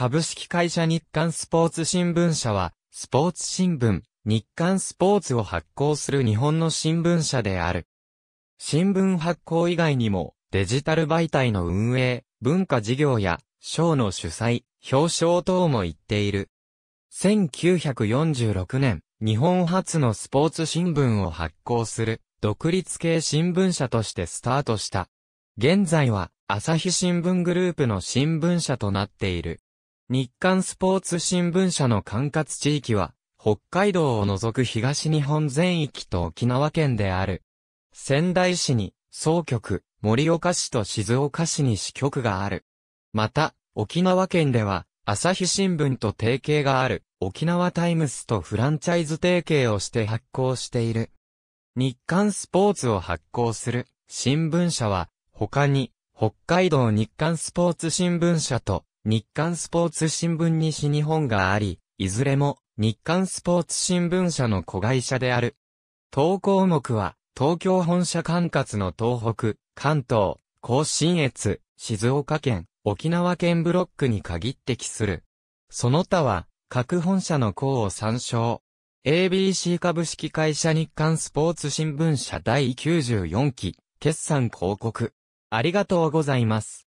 株式会社日刊スポーツ新聞社は、スポーツ新聞、日刊スポーツを発行する日本の新聞社である。新聞発行以外にも、デジタル媒体の運営、文化事業や、賞の主催、表彰等も言っている。1946年、日本初のスポーツ新聞を発行する、独立系新聞社としてスタートした。現在は、朝日新聞グループの新聞社となっている。日刊スポーツ新聞社の管轄地域は、北海道を除く東日本全域と沖縄県である。仙台市に総局、盛岡市と静岡市に支局がある。また、沖縄県では、朝日新聞と提携がある、沖縄タイムスとフランチャイズ提携をして発行している。日刊スポーツを発行する新聞社は、他に、北海道日刊スポーツ新聞社と日刊スポーツ新聞西日本があり、いずれも日刊スポーツ新聞社の子会社である。投稿目は、東京本社管轄の東北、関東、甲信越、静岡県、沖縄県ブロックに限って帰する。その他は、各本社の項を参照。ABC 株式会社日刊スポーツ新聞社第94期、決算広告。ありがとうございます。